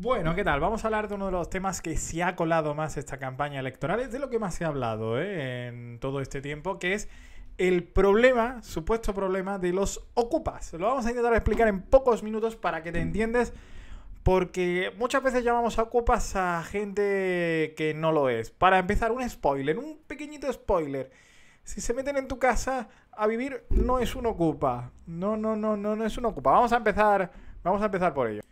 Bueno, ¿qué tal? Vamos a hablar de uno de los temas que se ha colado más esta campaña electoral, es de lo que más se ha hablado ¿eh? en todo este tiempo, que es el problema, supuesto problema de los ocupas. Lo vamos a intentar explicar en pocos minutos para que te entiendas porque muchas veces llamamos a ocupas a gente que no lo es. Para empezar, un spoiler, un pequeñito spoiler. Si se meten en tu casa a vivir, no es un ocupa. No, no, no, no, no es un ocupa. Vamos a empezar, vamos a empezar por ello.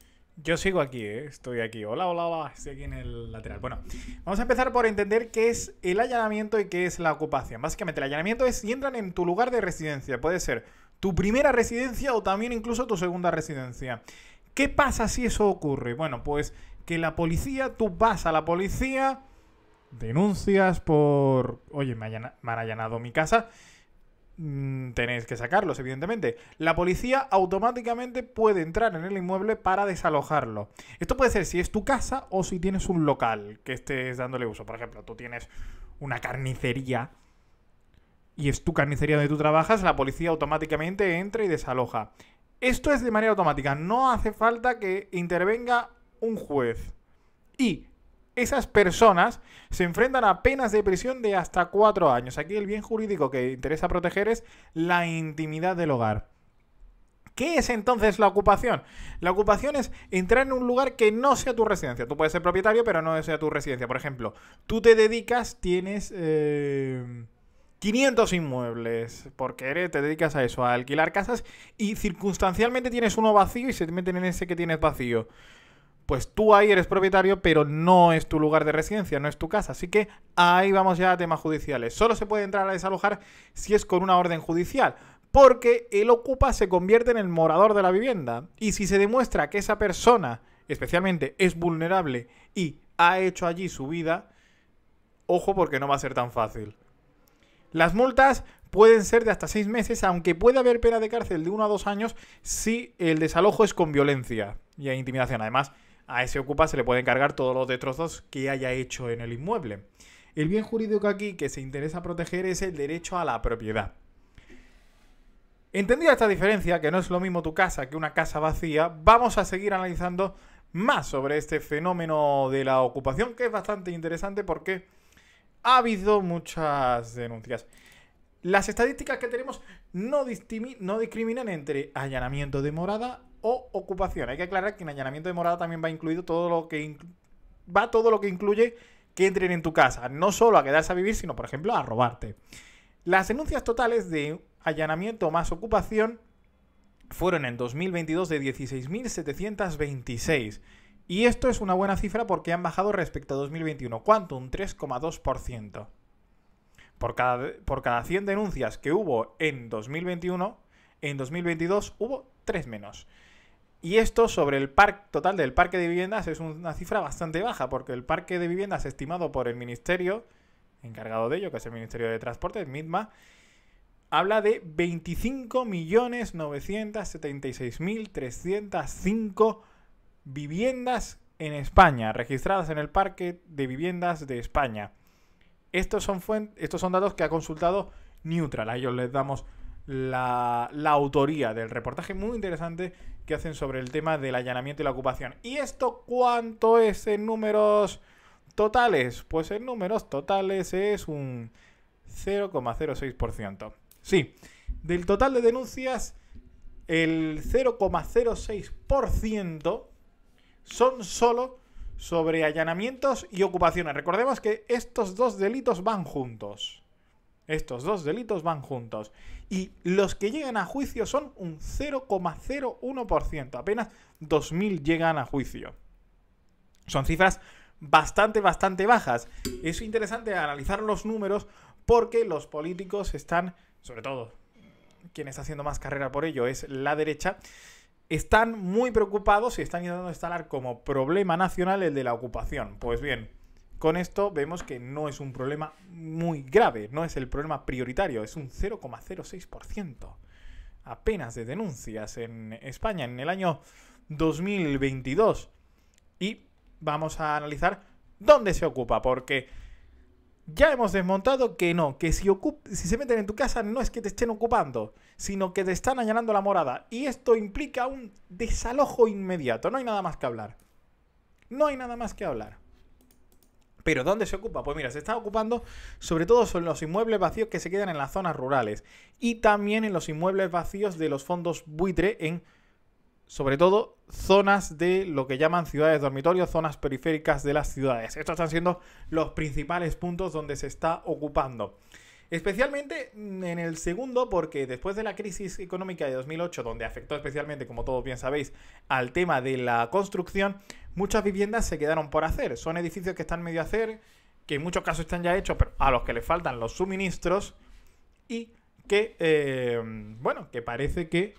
Yo sigo aquí, eh, estoy aquí. Hola, hola, hola, estoy aquí en el lateral. Bueno, vamos a empezar por entender qué es el allanamiento y qué es la ocupación. Básicamente, el allanamiento es si entran en tu lugar de residencia. Puede ser tu primera residencia o también incluso tu segunda residencia. ¿Qué pasa si eso ocurre? Bueno, pues que la policía, tú vas a la policía, denuncias por, oye, me han allanado mi casa Mm, tenéis que sacarlos, evidentemente. La policía automáticamente puede entrar en el inmueble para desalojarlo. Esto puede ser si es tu casa o si tienes un local que estés dándole uso. Por ejemplo, tú tienes una carnicería y es tu carnicería donde tú trabajas, la policía automáticamente entra y desaloja. Esto es de manera automática, no hace falta que intervenga un juez. Y esas personas se enfrentan a penas de prisión de hasta cuatro años. Aquí el bien jurídico que interesa proteger es la intimidad del hogar. ¿Qué es entonces la ocupación? La ocupación es entrar en un lugar que no sea tu residencia. Tú puedes ser propietario, pero no sea tu residencia. Por ejemplo, tú te dedicas, tienes 500 eh, inmuebles, porque eres, te dedicas a eso, a alquilar casas, y circunstancialmente tienes uno vacío y se meten en ese que tienes vacío pues tú ahí eres propietario, pero no es tu lugar de residencia, no es tu casa. Así que ahí vamos ya a temas judiciales. Solo se puede entrar a desalojar si es con una orden judicial, porque el ocupa se convierte en el morador de la vivienda. Y si se demuestra que esa persona, especialmente, es vulnerable y ha hecho allí su vida, ojo porque no va a ser tan fácil. Las multas pueden ser de hasta seis meses, aunque puede haber pena de cárcel de uno a dos años si el desalojo es con violencia y intimidación. Además, a ese ocupa se le puede encargar todos los destrozos que haya hecho en el inmueble. El bien jurídico aquí que se interesa proteger es el derecho a la propiedad. Entendida esta diferencia, que no es lo mismo tu casa que una casa vacía, vamos a seguir analizando más sobre este fenómeno de la ocupación, que es bastante interesante porque ha habido muchas denuncias. Las estadísticas que tenemos no, no discriminan entre allanamiento de morada o ocupación. Hay que aclarar que en allanamiento de morada también va incluido todo lo que va todo lo que incluye que entren en tu casa, no solo a quedarse a vivir, sino por ejemplo a robarte. Las denuncias totales de allanamiento más ocupación fueron en 2022 de 16.726. Y esto es una buena cifra porque han bajado respecto a 2021. ¿Cuánto? Un 3,2%. Por cada, por cada 100 denuncias que hubo en 2021, en 2022 hubo 3 menos. Y esto sobre el parque total del parque de viviendas es una cifra bastante baja, porque el parque de viviendas estimado por el ministerio, encargado de ello, que es el Ministerio de Transportes, MITMA, habla de 25.976.305 viviendas en España, registradas en el parque de viviendas de España. Estos son, estos son datos que ha consultado Neutral. A ellos les damos la, autoría del reportaje muy interesante que hacen sobre el tema del allanamiento y la ocupación. ¿Y esto cuánto es en números totales? Pues en números totales es un 0,06%. Sí, del total de denuncias, el 0,06% son solo sobre allanamientos y ocupaciones. Recordemos que estos dos delitos van juntos. Estos dos delitos van juntos. Y los que llegan a juicio son un 0,01%. Apenas 2.000 llegan a juicio. Son cifras bastante, bastante bajas. Es interesante analizar los números porque los políticos están, sobre todo quien está haciendo más carrera por ello es la derecha, están muy preocupados y están intentando instalar como problema nacional el de la ocupación. Pues bien, con esto vemos que no es un problema muy grave, no es el problema prioritario, es un 0,06%. Apenas de denuncias en España en el año 2022. Y vamos a analizar dónde se ocupa, porque ya hemos desmontado que no, que si, se meten en tu casa no es que te estén ocupando, sino que te están allanando la morada. Y esto implica un desalojo inmediato, no hay nada más que hablar. No hay nada más que hablar. Pero ¿dónde se ocupa? Pues mira, se está ocupando sobre todo en los inmuebles vacíos que se quedan en las zonas rurales y también en los inmuebles vacíos de los fondos buitre en sobre todo zonas de lo que llaman ciudades dormitorios, zonas periféricas de las ciudades. Estos están siendo los principales puntos donde se está ocupando. Especialmente en el segundo, porque después de la crisis económica de 2008, donde afectó especialmente, como todos bien sabéis, al tema de la construcción, muchas viviendas se quedaron por hacer. Son edificios que están medio a hacer, que en muchos casos están ya hechos, pero a los que les faltan los suministros y que, eh, bueno, que parece que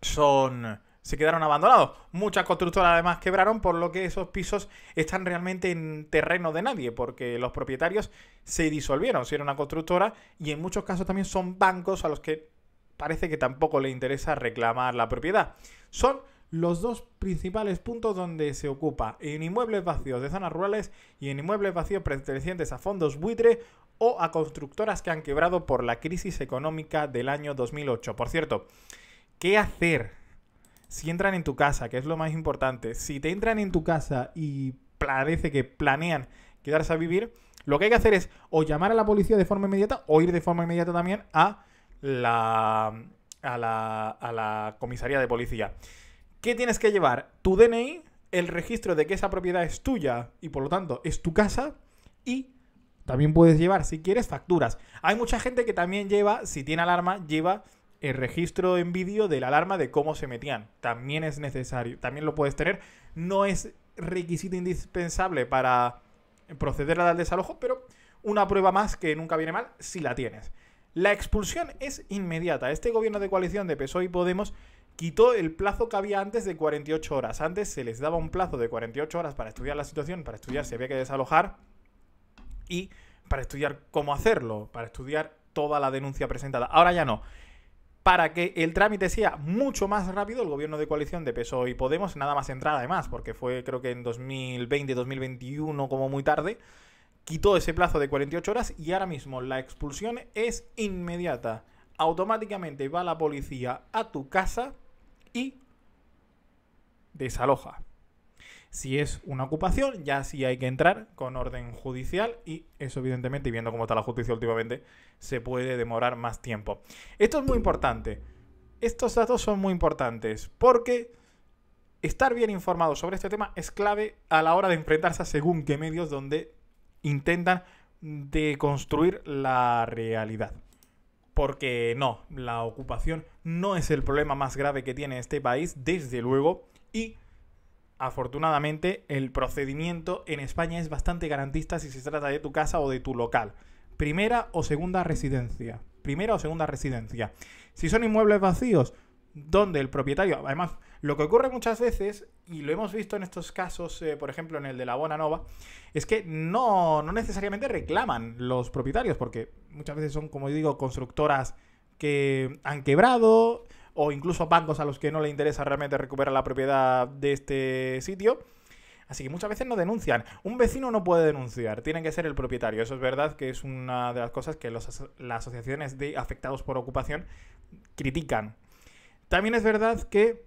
son se quedaron abandonados. Muchas constructoras además quebraron, por lo que esos pisos están realmente en terreno de nadie, porque los propietarios se disolvieron, si era una constructora, y en muchos casos también son bancos a los que parece que tampoco le interesa reclamar la propiedad. Son los dos principales puntos donde se ocupa en inmuebles vacíos de zonas rurales y en inmuebles vacíos pertenecientes a fondos buitre o a constructoras que han quebrado por la crisis económica del año 2008. Por cierto, ¿qué hacer? si entran en tu casa, que es lo más importante, si te entran en tu casa y parece que planean quedarse a vivir, lo que hay que hacer es o llamar a la policía de forma inmediata o ir de forma inmediata también a la, a la, a la comisaría de policía. ¿Qué tienes que llevar? Tu DNI, el registro de que esa propiedad es tuya y por lo tanto es tu casa y también puedes llevar, si quieres, facturas. Hay mucha gente que también lleva, si tiene alarma, lleva el registro en vídeo de la alarma de cómo se metían. También es necesario, también lo puedes tener. No es requisito indispensable para proceder al desalojo, pero una prueba más que nunca viene mal si la tienes. La expulsión es inmediata. Este gobierno de coalición de PSOE y Podemos quitó el plazo que había antes de 48 horas. Antes se les daba un plazo de 48 horas para estudiar la situación, para estudiar si había que desalojar y para estudiar cómo hacerlo, para estudiar toda la denuncia presentada. Ahora ya no para que el trámite sea mucho más rápido, el gobierno de coalición de PSOE y Podemos, nada más entrada además, porque fue creo que en 2020, 2021 como muy tarde, quitó ese plazo de 48 horas y ahora mismo la expulsión es inmediata. Automáticamente va la policía a tu casa y desaloja. Si es una ocupación, ya sí hay que entrar con orden judicial y eso evidentemente, viendo cómo está la justicia últimamente, se puede demorar más tiempo. Esto es muy importante. Estos datos son muy importantes porque estar bien informado sobre este tema es clave a la hora de enfrentarse a según qué medios donde intentan deconstruir la realidad. Porque no, la ocupación no es el problema más grave que tiene este país, desde luego, y afortunadamente, el procedimiento en España es bastante garantista si se trata de tu casa o de tu local. Primera o segunda residencia. Primera o segunda residencia. Si son inmuebles vacíos, donde el propietario, además, lo que ocurre muchas veces, y lo hemos visto en estos casos, eh, por ejemplo, en el de la Bona Nova, es que no, no necesariamente reclaman los propietarios, porque muchas veces son, como digo, constructoras que han quebrado, o incluso bancos a los que no le interesa realmente recuperar la propiedad de este sitio. Así que muchas veces no denuncian. Un vecino no puede denunciar, tiene que ser el propietario. Eso es verdad que es una de las cosas que las asociaciones de afectados por ocupación critican. También es verdad que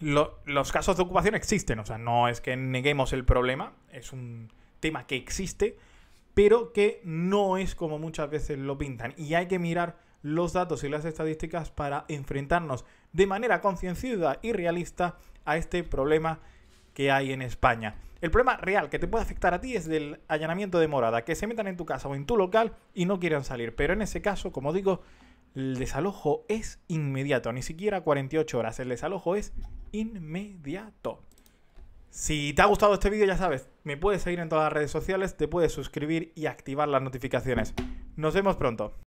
los casos de ocupación existen, o sea, no es que neguemos el problema, es un tema que existe, pero que no es como muchas veces lo pintan. Y hay que mirar los datos y las estadísticas para enfrentarnos de manera concienciada y realista a este problema que hay en España. El problema real que te puede afectar a ti es del allanamiento de morada, que se metan en tu casa o en tu local y no quieran salir. Pero en ese caso, como digo, el desalojo es inmediato, ni siquiera 48 horas, el desalojo es inmediato. Si te ha gustado este vídeo, ya sabes, me puedes seguir en todas las redes sociales, te puedes suscribir y activar las notificaciones. Nos vemos pronto.